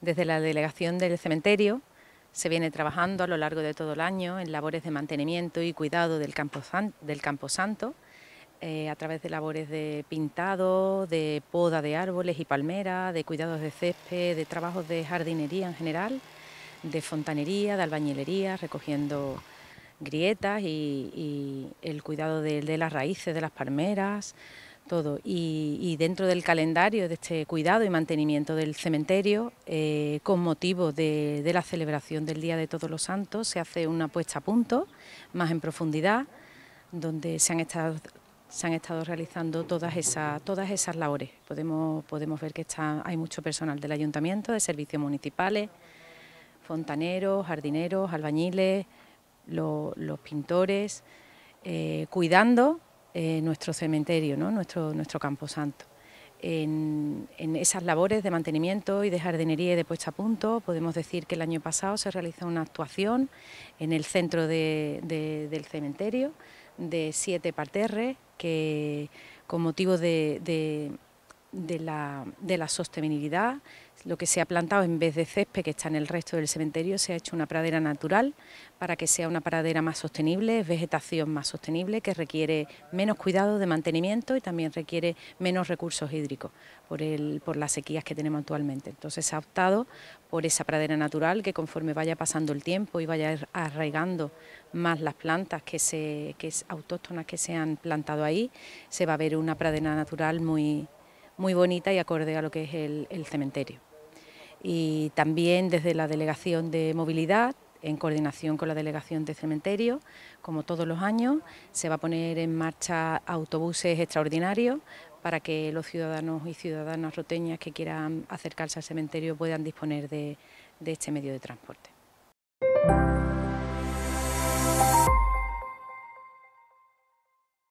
Desde la delegación del cementerio se viene trabajando a lo largo de todo el año en labores de mantenimiento y cuidado del Campo del eh, a través de labores de pintado, de poda de árboles y palmeras, de cuidados de césped, de trabajos de jardinería en general, de fontanería, de albañilería, recogiendo grietas y, el cuidado de las raíces de las palmeras, todo. Y, dentro del calendario de este cuidado y mantenimiento del cementerio, eh, con motivo de, la celebración del Día de Todos los Santos, se hace una puesta a punto más en profundidad, donde se han estado, se han estado realizando todas esas, todas esas labores. Podemos, podemos ver que hay mucho personal del ayuntamiento, de servicios municipales, fontaneros, jardineros, albañiles, los pintores, eh, cuidando eh, nuestro cementerio, ¿no? nuestro, nuestro camposanto. En, en, esas labores de mantenimiento y de jardinería y de puesta a punto. Podemos decir que el año pasado se realizó una actuación en el centro del cementerio de siete parterres que con motivo de de la, sostenibilidad. Lo que se ha plantado en vez de césped que está en el resto del cementerio, se ha hecho una pradera natural para que sea una pradera más sostenible, vegetación más sostenible, que requiere menos cuidado de mantenimiento y también requiere menos recursos hídricos por, el, por las sequías que tenemos actualmente. Entonces se ha optado por esa pradera natural que conforme vaya pasando el tiempo y vaya arraigando más las plantas que, se, que autóctonas que se han plantado ahí, se va a ver una pradera natural muy, muy bonita y acorde a lo que es el, cementerio. Y también desde la Delegación de Movilidad, en coordinación con la Delegación de Cementerio, como todos los años, se va a poner en marcha autobuses extraordinarios para que los ciudadanos y ciudadanas roteñas que quieran acercarse al cementerio puedan disponer de este medio de transporte.